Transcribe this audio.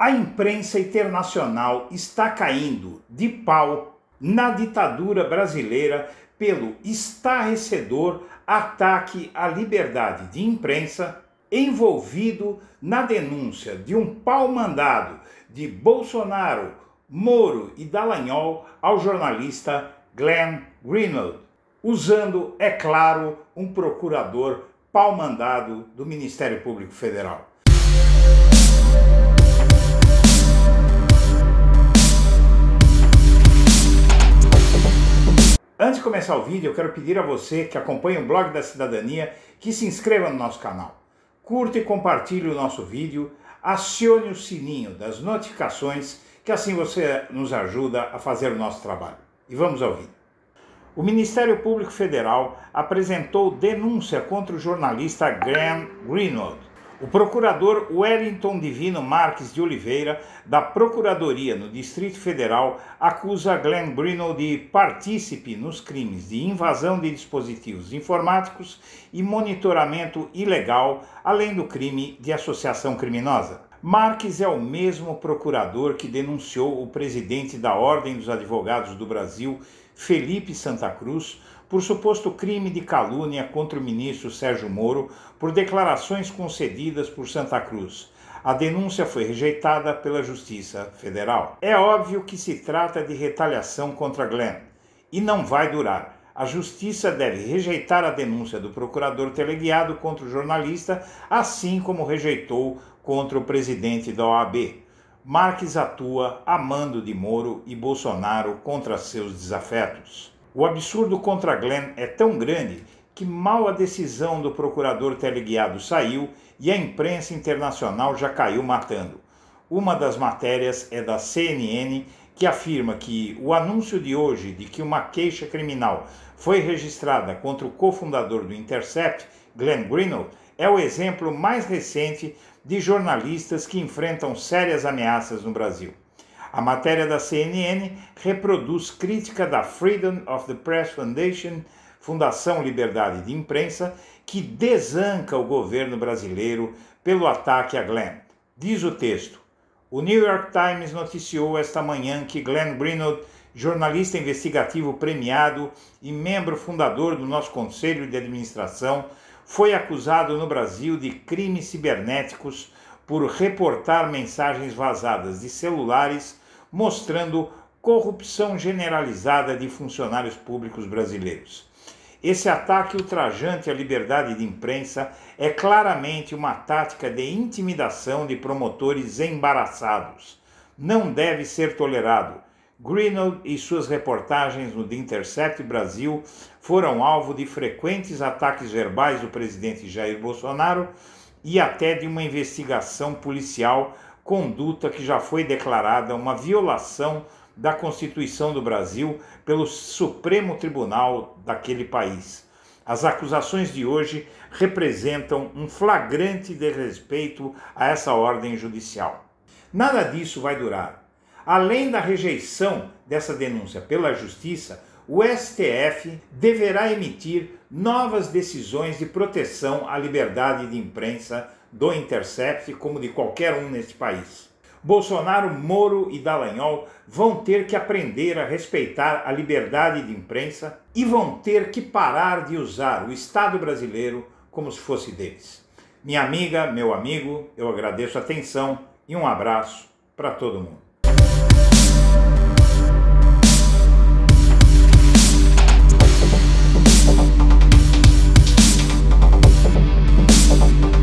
A imprensa internacional está caindo de pau na ditadura brasileira pelo estarrecedor ataque à liberdade de imprensa envolvido na denúncia de um pau mandado de Bolsonaro, Moro e Dallagnol ao jornalista Glenn Greenwald, usando, é claro, um procurador pau mandado do Ministério Público Federal. Antes de começar o vídeo, eu quero pedir a você que acompanha o blog da cidadania que se inscreva no nosso canal, curta e compartilhe o nosso vídeo, acione o sininho das notificações, que assim você nos ajuda a fazer o nosso trabalho. E vamos ao vídeo. O Ministério Público Federal apresentou denúncia contra o jornalista Graham Greenwald o procurador Wellington Divino Marques de Oliveira, da Procuradoria no Distrito Federal, acusa Glenn Bruno de partícipe nos crimes de invasão de dispositivos informáticos e monitoramento ilegal, além do crime de associação criminosa. Marques é o mesmo procurador que denunciou o presidente da Ordem dos Advogados do Brasil, Felipe Santa Cruz, por suposto crime de calúnia contra o ministro Sérgio Moro por declarações concedidas por Santa Cruz. A denúncia foi rejeitada pela Justiça Federal. É óbvio que se trata de retaliação contra Glenn e não vai durar a justiça deve rejeitar a denúncia do procurador teleguiado contra o jornalista, assim como rejeitou contra o presidente da OAB. Marques atua amando de Moro e Bolsonaro contra seus desafetos. O absurdo contra Glenn é tão grande que mal a decisão do procurador teleguiado saiu e a imprensa internacional já caiu matando. Uma das matérias é da CNN que afirma que o anúncio de hoje de que uma queixa criminal foi registrada contra o cofundador do Intercept, Glenn Greenwald, é o exemplo mais recente de jornalistas que enfrentam sérias ameaças no Brasil. A matéria da CNN reproduz crítica da Freedom of the Press Foundation, Fundação Liberdade de Imprensa, que desanca o governo brasileiro pelo ataque a Glenn. Diz o texto: O New York Times noticiou esta manhã que Glenn Greenwald, jornalista investigativo premiado e membro fundador do nosso conselho de administração, foi acusado no Brasil de crimes cibernéticos por reportar mensagens vazadas de celulares mostrando corrupção generalizada de funcionários públicos brasileiros. Esse ataque ultrajante à liberdade de imprensa é claramente uma tática de intimidação de promotores embaraçados. Não deve ser tolerado Greenwald e suas reportagens no The Intercept Brasil foram alvo de frequentes ataques verbais do presidente Jair Bolsonaro e até de uma investigação policial, conduta que já foi declarada uma violação da Constituição do Brasil pelo Supremo Tribunal daquele país. As acusações de hoje representam um flagrante desrespeito a essa ordem judicial. Nada disso vai durar. Além da rejeição dessa denúncia pela Justiça, o STF deverá emitir novas decisões de proteção à liberdade de imprensa do Intercept, como de qualquer um neste país. Bolsonaro, Moro e Dallagnol vão ter que aprender a respeitar a liberdade de imprensa e vão ter que parar de usar o Estado brasileiro como se fosse deles. Minha amiga, meu amigo, eu agradeço a atenção e um abraço para todo mundo.